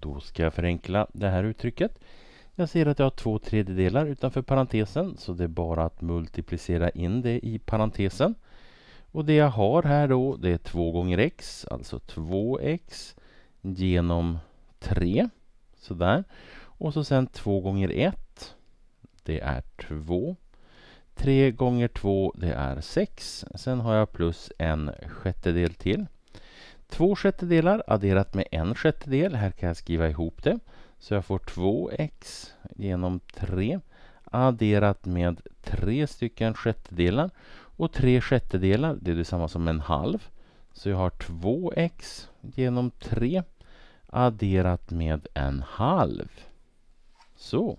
Då ska jag förenkla det här uttrycket. Jag ser att jag har två tredjedelar utanför parentesen så det är bara att multiplicera in det i parentesen. Och det jag har här då det är 2 gånger x, alltså 2x genom 3. Sådär. Och så sen 2 gånger 1, det är 2. 3 gånger 2, det är 6. Sen har jag plus en sjättedel till. Två sjättedelar adderat med en sjättedel. Här kan jag skriva ihop det. Så jag får 2x genom 3 adderat med tre stycken sjättedelar. Och tre sjättedelar, det är detsamma som en halv. Så jag har 2x genom 3 adderat med en halv. Så.